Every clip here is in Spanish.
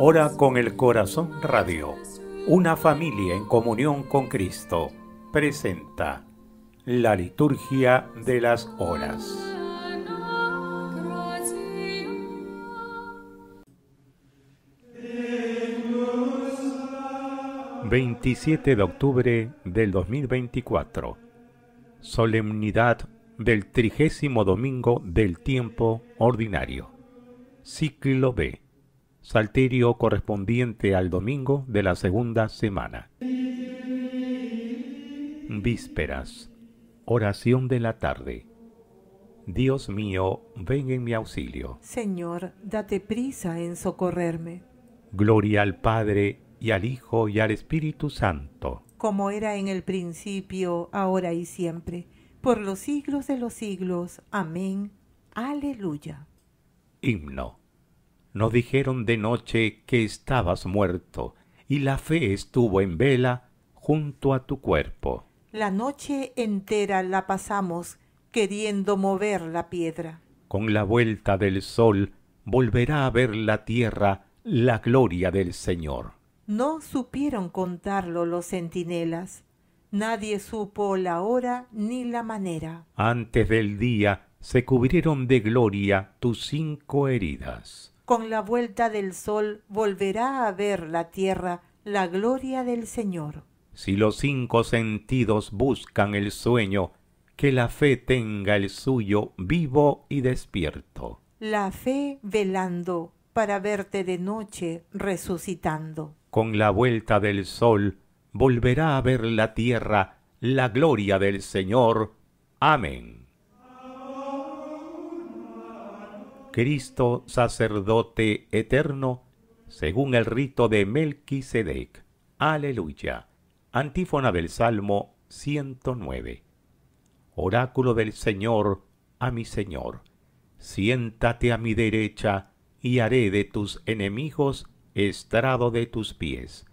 Ora con el Corazón Radio, una familia en comunión con Cristo, presenta la liturgia de las horas. ...27 de octubre del 2024... ...solemnidad del trigésimo domingo del tiempo ordinario... ...ciclo B Salterio correspondiente al domingo de la segunda semana. Vísperas. Oración de la tarde. Dios mío, ven en mi auxilio. Señor, date prisa en socorrerme. Gloria al Padre, y al Hijo, y al Espíritu Santo. Como era en el principio, ahora y siempre, por los siglos de los siglos. Amén. Aleluya. Himno. Nos dijeron de noche que estabas muerto, y la fe estuvo en vela junto a tu cuerpo. La noche entera la pasamos queriendo mover la piedra. Con la vuelta del sol volverá a ver la tierra la gloria del Señor. No supieron contarlo los centinelas. Nadie supo la hora ni la manera. Antes del día se cubrieron de gloria tus cinco heridas con la vuelta del sol volverá a ver la tierra la gloria del Señor. Si los cinco sentidos buscan el sueño, que la fe tenga el suyo vivo y despierto. La fe velando para verte de noche resucitando. Con la vuelta del sol volverá a ver la tierra la gloria del Señor. Amén. Cristo sacerdote eterno, según el rito de Melquisedec. Aleluya. Antífona del Salmo 109. Oráculo del Señor a mi Señor. Siéntate a mi derecha y haré de tus enemigos estrado de tus pies.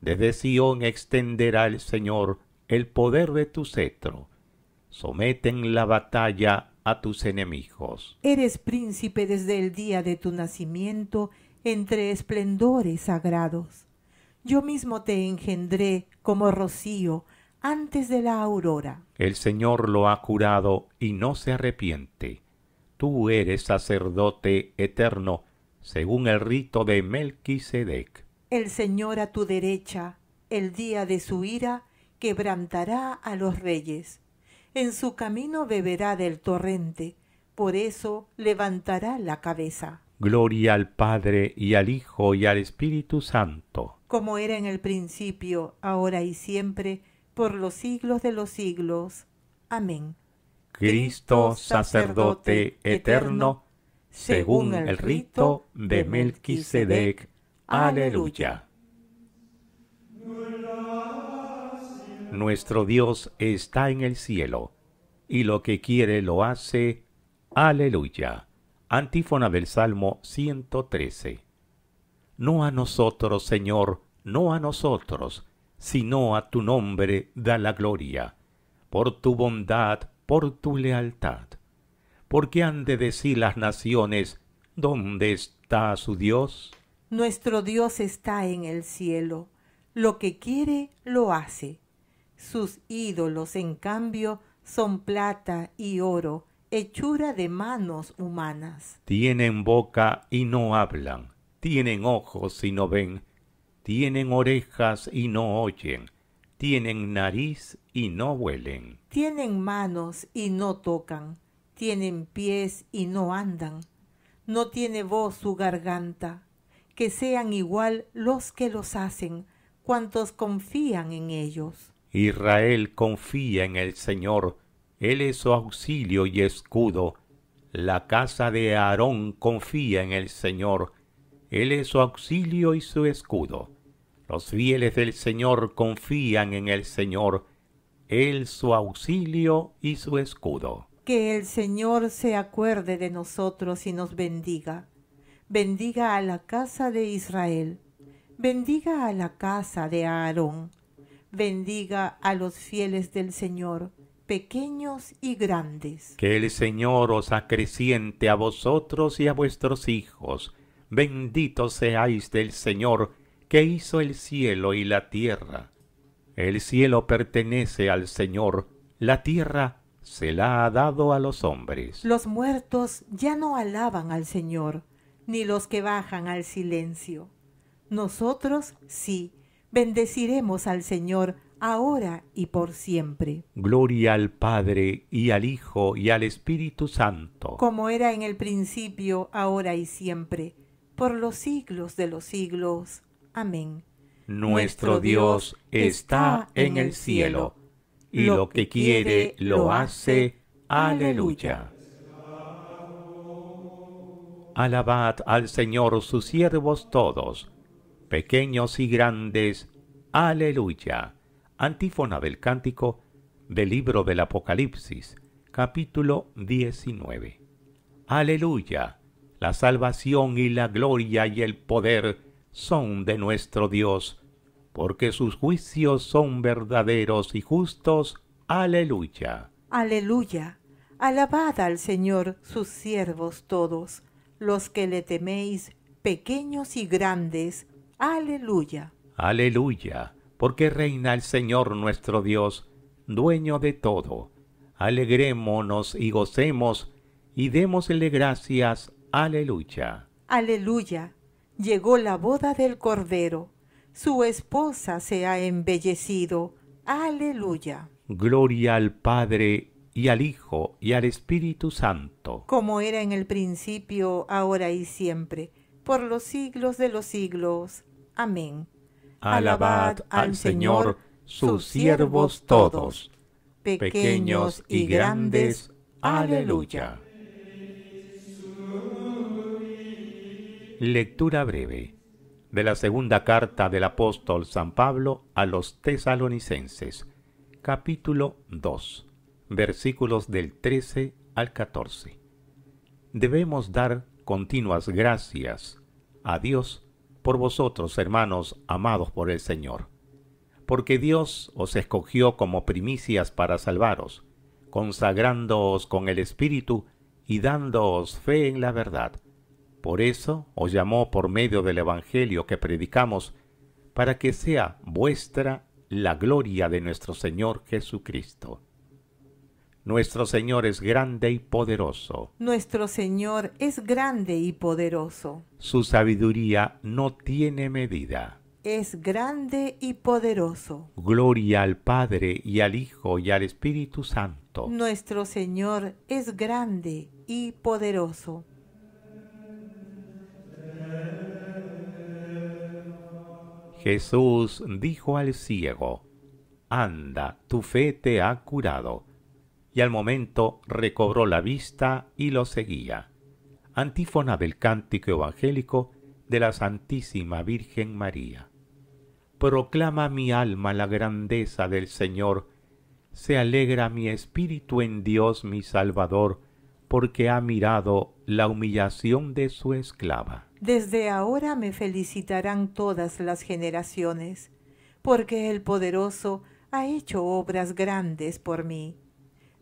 Desde Sión extenderá el Señor el poder de tu cetro someten la batalla a tus enemigos. Eres príncipe desde el día de tu nacimiento entre esplendores sagrados. Yo mismo te engendré como rocío antes de la aurora. El Señor lo ha curado y no se arrepiente. Tú eres sacerdote eterno, según el rito de Melquisedec. El Señor a tu derecha, el día de su ira, quebrantará a los reyes en su camino beberá del torrente, por eso levantará la cabeza. Gloria al Padre y al Hijo y al Espíritu Santo. Como era en el principio, ahora y siempre, por los siglos de los siglos. Amén. Cristo, sacerdote eterno, según el rito de Melquisedec. Aleluya. Nuestro Dios está en el cielo, y lo que quiere lo hace. Aleluya. Antífona del Salmo 113. No a nosotros, Señor, no a nosotros, sino a tu nombre da la gloria, por tu bondad, por tu lealtad. Porque han de decir las naciones, ¿dónde está su Dios? Nuestro Dios está en el cielo, lo que quiere lo hace sus ídolos, en cambio, son plata y oro, hechura de manos humanas. Tienen boca y no hablan, tienen ojos y no ven, tienen orejas y no oyen, tienen nariz y no huelen. Tienen manos y no tocan, tienen pies y no andan, no tiene voz su garganta. Que sean igual los que los hacen, cuantos confían en ellos. Israel confía en el Señor, Él es su auxilio y escudo. La casa de Aarón confía en el Señor, Él es su auxilio y su escudo. Los fieles del Señor confían en el Señor, Él su auxilio y su escudo. Que el Señor se acuerde de nosotros y nos bendiga. Bendiga a la casa de Israel. Bendiga a la casa de Aarón bendiga a los fieles del Señor, pequeños y grandes. Que el Señor os acreciente a vosotros y a vuestros hijos. Benditos seáis del Señor, que hizo el cielo y la tierra. El cielo pertenece al Señor, la tierra se la ha dado a los hombres. Los muertos ya no alaban al Señor, ni los que bajan al silencio. Nosotros sí bendeciremos al Señor ahora y por siempre. Gloria al Padre y al Hijo y al Espíritu Santo. Como era en el principio, ahora y siempre, por los siglos de los siglos. Amén. Nuestro Dios está en el cielo, y lo que quiere lo hace. Aleluya. Alabad al Señor sus siervos todos pequeños y grandes. Aleluya. Antífona del cántico del libro del Apocalipsis, capítulo 19. Aleluya. La salvación y la gloria y el poder son de nuestro Dios, porque sus juicios son verdaderos y justos. Aleluya. Aleluya. Alabad al Señor sus siervos todos, los que le teméis, pequeños y grandes, Aleluya. Aleluya, porque reina el Señor nuestro Dios, dueño de todo. Alegrémonos y gocemos y démosle gracias. Aleluya. Aleluya. Llegó la boda del Cordero. Su esposa se ha embellecido. Aleluya. Gloria al Padre y al Hijo y al Espíritu Santo. Como era en el principio, ahora y siempre, por los siglos de los siglos. Amén. Alabad al Señor, sus siervos todos, pequeños y grandes. Aleluya. Lectura breve de la segunda carta del apóstol San Pablo a los tesalonicenses, capítulo 2, versículos del 13 al 14. Debemos dar continuas gracias a Dios por vosotros, hermanos, amados por el Señor. Porque Dios os escogió como primicias para salvaros, consagrándoos con el Espíritu y dándoos fe en la verdad. Por eso os llamó por medio del Evangelio que predicamos, para que sea vuestra la gloria de nuestro Señor Jesucristo. Nuestro Señor es grande y poderoso. Nuestro Señor es grande y poderoso. Su sabiduría no tiene medida. Es grande y poderoso. Gloria al Padre y al Hijo y al Espíritu Santo. Nuestro Señor es grande y poderoso. Jesús dijo al ciego, Anda, tu fe te ha curado y al momento recobró la vista y lo seguía. Antífona del cántico evangélico de la Santísima Virgen María. Proclama mi alma la grandeza del Señor, se alegra mi espíritu en Dios mi Salvador, porque ha mirado la humillación de su esclava. Desde ahora me felicitarán todas las generaciones, porque el poderoso ha hecho obras grandes por mí.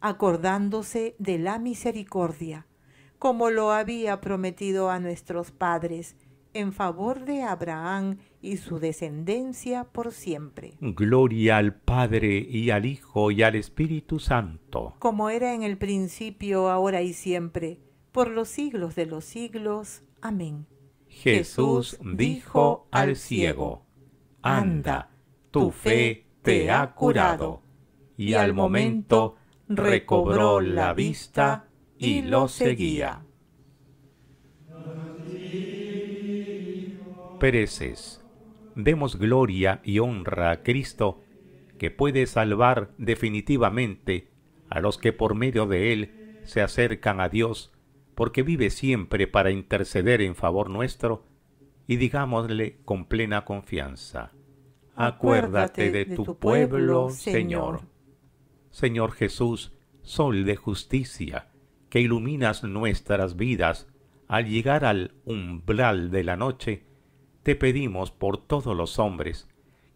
acordándose de la misericordia, como lo había prometido a nuestros padres, en favor de Abraham y su descendencia por siempre. Gloria al Padre y al Hijo y al Espíritu Santo. Como era en el principio, ahora y siempre, por los siglos de los siglos. Amén. Jesús, dijo al ciego, Anda, tu fe te ha curado. Y al momento recobró la vista y lo seguía. Pereces, demos gloria y honra a Cristo, que puede salvar definitivamente a los que por medio de Él se acercan a Dios, porque vive siempre para interceder en favor nuestro, y digámosle con plena confianza, acuérdate de tu pueblo, Señor. Señor Jesús, Sol de justicia, que iluminas nuestras vidas, al llegar al umbral de la noche, te pedimos por todos los hombres,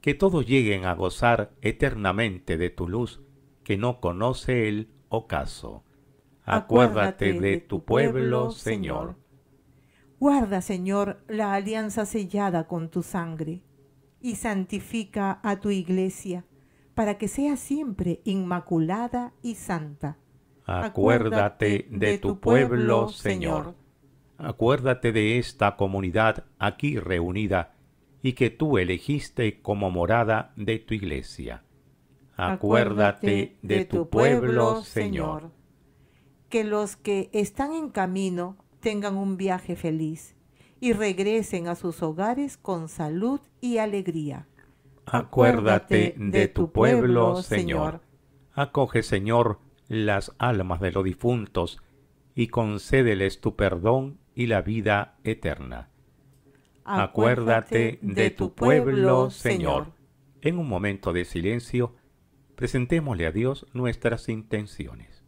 que todos lleguen a gozar eternamente de tu luz, que no conoce el ocaso. Acuérdate, de tu pueblo, Señor. Guarda, Señor, la alianza sellada con tu sangre, y santifica a tu iglesia para que sea siempre inmaculada y santa. Acuérdate de tu pueblo, Señor. Acuérdate de esta comunidad aquí reunida y que tú elegiste como morada de tu iglesia. Acuérdate de tu pueblo, Señor. Que los que están en camino tengan un viaje feliz y regresen a sus hogares con salud y alegría acuérdate de tu pueblo, Señor. Acoge, Señor, las almas de los difuntos, y concédeles tu perdón y la vida eterna. Acuérdate de tu pueblo, Señor. En un momento de silencio, presentémosle a Dios nuestras intenciones.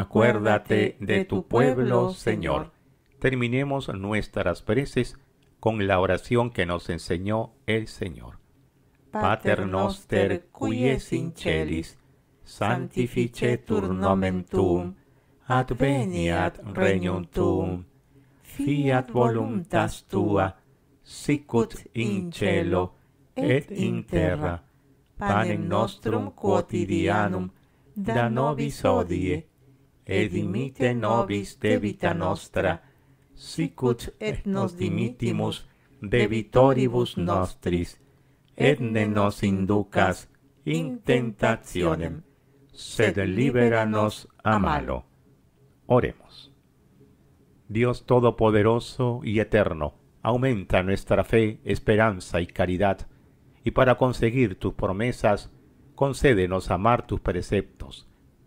acuérdate de tu pueblo, Señor. Terminemos nuestras preces con la oración que nos enseñó el Señor. Pater noster, cuies in celis, santificetur nomen tuum, adveniat regnum tuum, fiat voluntas tua, sicut in cielo et in terra, panem nostrum quotidianum da nobis odie, et nobis debita nostra, sicut et nos dimitimus debitoribus nostris, et ne nos inducas in tentationem, sed a malo. Oremos. Dios Todopoderoso y Eterno, aumenta nuestra fe, esperanza y caridad, y para conseguir tus promesas, concédenos amar tus preceptos